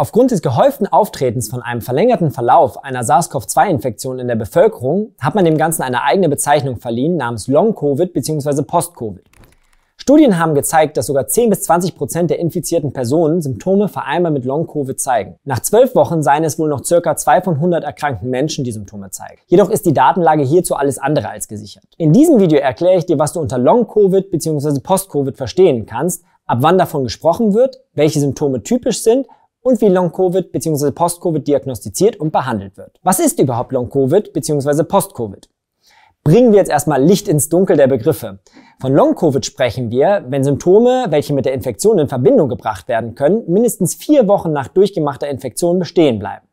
Aufgrund des gehäuften Auftretens von einem verlängerten Verlauf einer SARS-CoV-2-Infektion in der Bevölkerung hat man dem Ganzen eine eigene Bezeichnung verliehen namens Long-Covid bzw. Post-Covid. Studien haben gezeigt, dass sogar 10 bis 20 Prozent der infizierten Personen Symptome vereinbar mit Long-Covid zeigen. Nach zwölf Wochen seien es wohl noch circa zwei von 100 erkrankten Menschen, die Symptome zeigen. Jedoch ist die Datenlage hierzu alles andere als gesichert. In diesem Video erkläre ich dir, was du unter Long-Covid bzw. Post-Covid verstehen kannst, ab wann davon gesprochen wird, welche Symptome typisch sind und wie Long-Covid bzw. Post-Covid diagnostiziert und behandelt wird. Was ist überhaupt Long-Covid bzw. Post-Covid? Bringen wir jetzt erstmal Licht ins Dunkel der Begriffe. Von Long-Covid sprechen wir, wenn Symptome, welche mit der Infektion in Verbindung gebracht werden können, mindestens vier Wochen nach durchgemachter Infektion bestehen bleiben.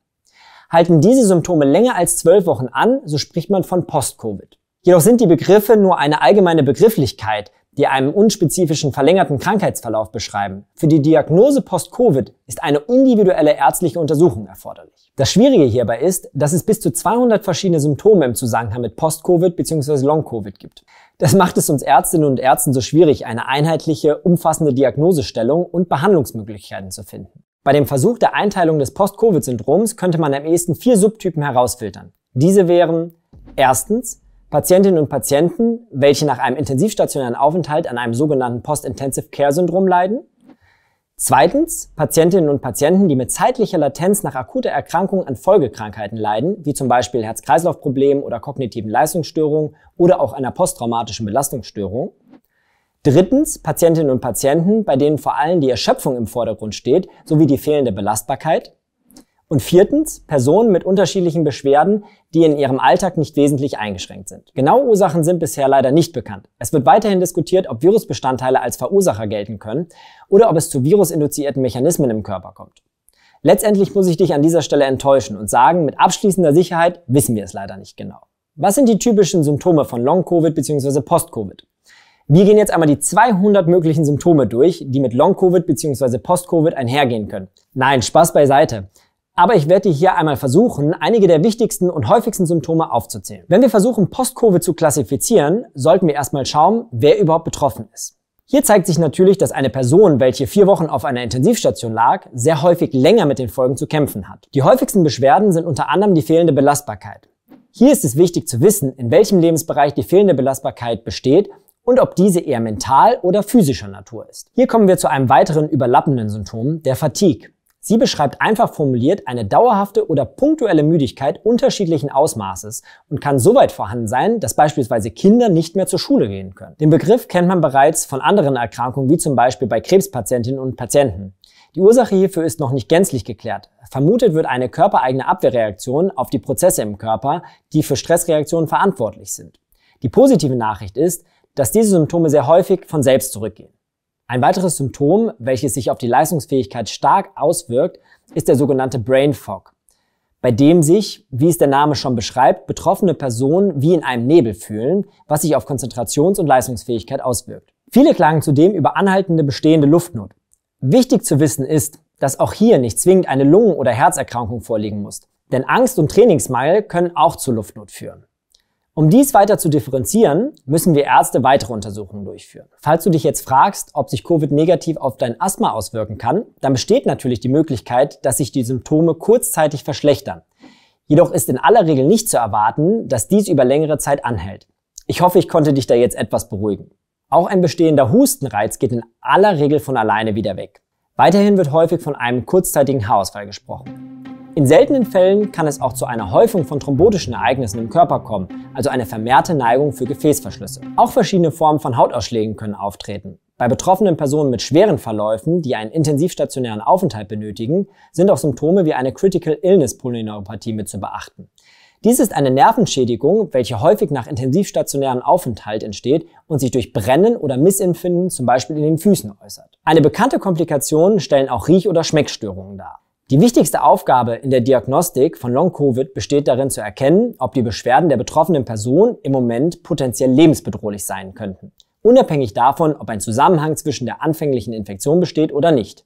Halten diese Symptome länger als zwölf Wochen an, so spricht man von Post-Covid. Jedoch sind die Begriffe nur eine allgemeine Begrifflichkeit, die einen unspezifischen verlängerten Krankheitsverlauf beschreiben. Für die Diagnose Post-Covid ist eine individuelle ärztliche Untersuchung erforderlich. Das Schwierige hierbei ist, dass es bis zu 200 verschiedene Symptome im Zusammenhang mit Post-Covid bzw. Long-Covid gibt. Das macht es uns Ärztinnen und Ärzten so schwierig, eine einheitliche, umfassende Diagnosestellung und Behandlungsmöglichkeiten zu finden. Bei dem Versuch der Einteilung des Post-Covid-Syndroms könnte man am ehesten vier Subtypen herausfiltern. Diese wären erstens Patientinnen und Patienten, welche nach einem intensivstationären Aufenthalt an einem sogenannten Post-Intensive Care-Syndrom leiden. Zweitens, Patientinnen und Patienten, die mit zeitlicher Latenz nach akuter Erkrankung an Folgekrankheiten leiden, wie zum Beispiel Herz-Kreislauf-Problemen oder kognitiven Leistungsstörungen oder auch einer posttraumatischen Belastungsstörung. Drittens, Patientinnen und Patienten, bei denen vor allem die Erschöpfung im Vordergrund steht, sowie die fehlende Belastbarkeit. Und viertens, Personen mit unterschiedlichen Beschwerden, die in ihrem Alltag nicht wesentlich eingeschränkt sind. Genaue Ursachen sind bisher leider nicht bekannt. Es wird weiterhin diskutiert, ob Virusbestandteile als Verursacher gelten können oder ob es zu virusinduzierten Mechanismen im Körper kommt. Letztendlich muss ich dich an dieser Stelle enttäuschen und sagen, mit abschließender Sicherheit wissen wir es leider nicht genau. Was sind die typischen Symptome von Long-Covid bzw. Post-Covid? Wir gehen jetzt einmal die 200 möglichen Symptome durch, die mit Long-Covid bzw. Post-Covid einhergehen können. Nein, Spaß beiseite aber ich werde dir hier einmal versuchen, einige der wichtigsten und häufigsten Symptome aufzuzählen. Wenn wir versuchen, Post-Covid zu klassifizieren, sollten wir erstmal schauen, wer überhaupt betroffen ist. Hier zeigt sich natürlich, dass eine Person, welche vier Wochen auf einer Intensivstation lag, sehr häufig länger mit den Folgen zu kämpfen hat. Die häufigsten Beschwerden sind unter anderem die fehlende Belastbarkeit. Hier ist es wichtig zu wissen, in welchem Lebensbereich die fehlende Belastbarkeit besteht und ob diese eher mental oder physischer Natur ist. Hier kommen wir zu einem weiteren überlappenden Symptom, der Fatigue. Sie beschreibt einfach formuliert eine dauerhafte oder punktuelle Müdigkeit unterschiedlichen Ausmaßes und kann soweit vorhanden sein, dass beispielsweise Kinder nicht mehr zur Schule gehen können. Den Begriff kennt man bereits von anderen Erkrankungen, wie zum Beispiel bei Krebspatientinnen und Patienten. Die Ursache hierfür ist noch nicht gänzlich geklärt. Vermutet wird eine körpereigene Abwehrreaktion auf die Prozesse im Körper, die für Stressreaktionen verantwortlich sind. Die positive Nachricht ist, dass diese Symptome sehr häufig von selbst zurückgehen. Ein weiteres Symptom, welches sich auf die Leistungsfähigkeit stark auswirkt, ist der sogenannte Brain Fog, bei dem sich, wie es der Name schon beschreibt, betroffene Personen wie in einem Nebel fühlen, was sich auf Konzentrations- und Leistungsfähigkeit auswirkt. Viele klagen zudem über anhaltende bestehende Luftnot. Wichtig zu wissen ist, dass auch hier nicht zwingend eine Lungen- oder Herzerkrankung vorliegen muss, denn Angst und Trainingsmangel können auch zu Luftnot führen. Um dies weiter zu differenzieren, müssen wir Ärzte weitere Untersuchungen durchführen. Falls du dich jetzt fragst, ob sich Covid negativ auf dein Asthma auswirken kann, dann besteht natürlich die Möglichkeit, dass sich die Symptome kurzzeitig verschlechtern. Jedoch ist in aller Regel nicht zu erwarten, dass dies über längere Zeit anhält. Ich hoffe, ich konnte dich da jetzt etwas beruhigen. Auch ein bestehender Hustenreiz geht in aller Regel von alleine wieder weg. Weiterhin wird häufig von einem kurzzeitigen Haarausfall gesprochen. In seltenen Fällen kann es auch zu einer Häufung von thrombotischen Ereignissen im Körper kommen, also eine vermehrte Neigung für Gefäßverschlüsse. Auch verschiedene Formen von Hautausschlägen können auftreten. Bei betroffenen Personen mit schweren Verläufen, die einen intensivstationären Aufenthalt benötigen, sind auch Symptome wie eine Critical Illness Polyneuropathie mit zu beachten. Dies ist eine Nervenschädigung, welche häufig nach intensivstationären Aufenthalt entsteht und sich durch Brennen oder Missempfinden zum Beispiel in den Füßen äußert. Eine bekannte Komplikation stellen auch Riech- oder Schmeckstörungen dar. Die wichtigste Aufgabe in der Diagnostik von Long-Covid besteht darin zu erkennen, ob die Beschwerden der betroffenen Person im Moment potenziell lebensbedrohlich sein könnten, unabhängig davon, ob ein Zusammenhang zwischen der anfänglichen Infektion besteht oder nicht.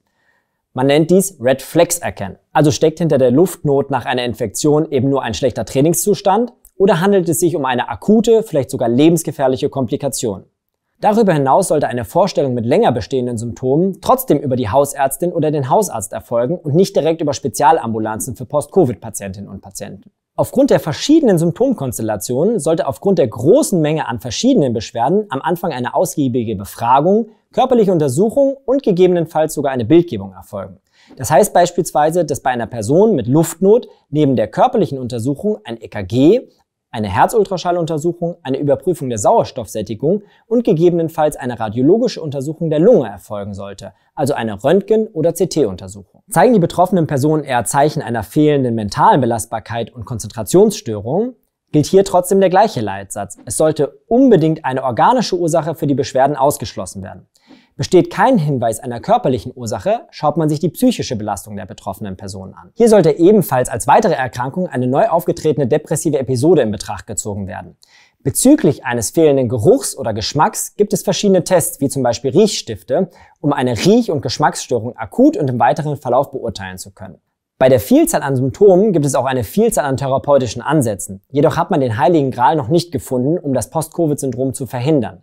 Man nennt dies Red Flex erkennen. Also steckt hinter der Luftnot nach einer Infektion eben nur ein schlechter Trainingszustand oder handelt es sich um eine akute, vielleicht sogar lebensgefährliche Komplikation? Darüber hinaus sollte eine Vorstellung mit länger bestehenden Symptomen trotzdem über die Hausärztin oder den Hausarzt erfolgen und nicht direkt über Spezialambulanzen für Post-Covid-Patientinnen und Patienten. Aufgrund der verschiedenen Symptomkonstellationen sollte aufgrund der großen Menge an verschiedenen Beschwerden am Anfang eine ausgiebige Befragung, körperliche Untersuchung und gegebenenfalls sogar eine Bildgebung erfolgen. Das heißt beispielsweise, dass bei einer Person mit Luftnot neben der körperlichen Untersuchung ein EKG, eine Herzultraschalluntersuchung, eine Überprüfung der Sauerstoffsättigung und gegebenenfalls eine radiologische Untersuchung der Lunge erfolgen sollte, also eine Röntgen- oder CT-Untersuchung. Zeigen die betroffenen Personen eher Zeichen einer fehlenden mentalen Belastbarkeit und Konzentrationsstörung, gilt hier trotzdem der gleiche Leitsatz. Es sollte unbedingt eine organische Ursache für die Beschwerden ausgeschlossen werden. Besteht kein Hinweis einer körperlichen Ursache, schaut man sich die psychische Belastung der betroffenen Person an. Hier sollte ebenfalls als weitere Erkrankung eine neu aufgetretene depressive Episode in Betracht gezogen werden. Bezüglich eines fehlenden Geruchs oder Geschmacks gibt es verschiedene Tests, wie zum Beispiel Riechstifte, um eine Riech- und Geschmacksstörung akut und im weiteren Verlauf beurteilen zu können. Bei der Vielzahl an Symptomen gibt es auch eine Vielzahl an therapeutischen Ansätzen. Jedoch hat man den heiligen Gral noch nicht gefunden, um das Post-Covid-Syndrom zu verhindern.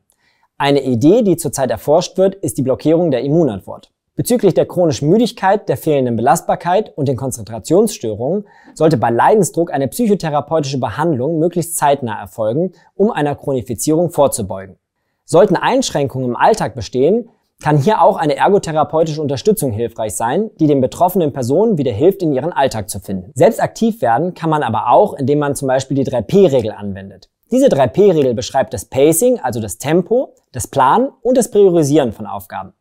Eine Idee, die zurzeit erforscht wird, ist die Blockierung der Immunantwort. Bezüglich der chronischen Müdigkeit, der fehlenden Belastbarkeit und den Konzentrationsstörungen sollte bei Leidensdruck eine psychotherapeutische Behandlung möglichst zeitnah erfolgen, um einer Chronifizierung vorzubeugen. Sollten Einschränkungen im Alltag bestehen, kann hier auch eine ergotherapeutische Unterstützung hilfreich sein, die den betroffenen Personen wieder hilft, in ihren Alltag zu finden. Selbst aktiv werden kann man aber auch, indem man zum Beispiel die 3P-Regel anwendet. Diese 3P-Regel beschreibt das Pacing, also das Tempo, das Planen und das Priorisieren von Aufgaben.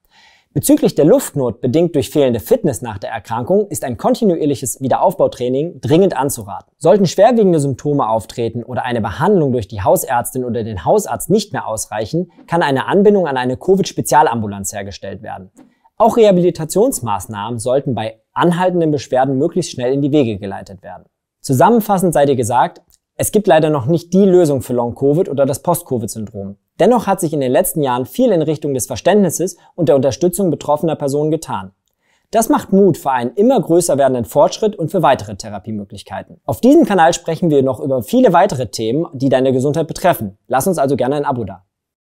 Bezüglich der Luftnot, bedingt durch fehlende Fitness nach der Erkrankung, ist ein kontinuierliches Wiederaufbautraining dringend anzuraten. Sollten schwerwiegende Symptome auftreten oder eine Behandlung durch die Hausärztin oder den Hausarzt nicht mehr ausreichen, kann eine Anbindung an eine Covid-Spezialambulanz hergestellt werden. Auch Rehabilitationsmaßnahmen sollten bei anhaltenden Beschwerden möglichst schnell in die Wege geleitet werden. Zusammenfassend sei dir gesagt, es gibt leider noch nicht die Lösung für Long-Covid oder das Post-Covid-Syndrom. Dennoch hat sich in den letzten Jahren viel in Richtung des Verständnisses und der Unterstützung betroffener Personen getan. Das macht Mut für einen immer größer werdenden Fortschritt und für weitere Therapiemöglichkeiten. Auf diesem Kanal sprechen wir noch über viele weitere Themen, die deine Gesundheit betreffen. Lass uns also gerne ein Abo da.